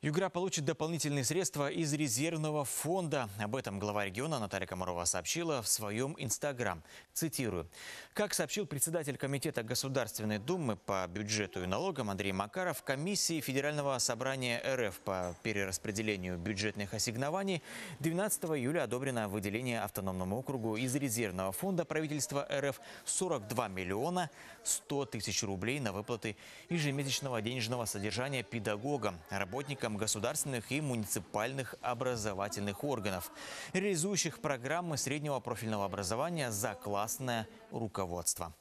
Югра получит дополнительные средства из резервного фонда. Об этом глава региона Наталья Комарова сообщила в своем Инстаграм. Цитирую. Как сообщил председатель Комитета Государственной Думы по бюджету и налогам Андрей Макаров, комиссии Федерального собрания РФ по перераспределению бюджетных ассигнований 12 июля одобрено выделение автономному округу из резервного фонда правительства РФ 42 миллиона 100 тысяч рублей на выплаты ежемесячного денежного содержания педагогам, работникам сотрудникам государственных и муниципальных образовательных органов, реализующих программы среднего профильного образования за классное руководство.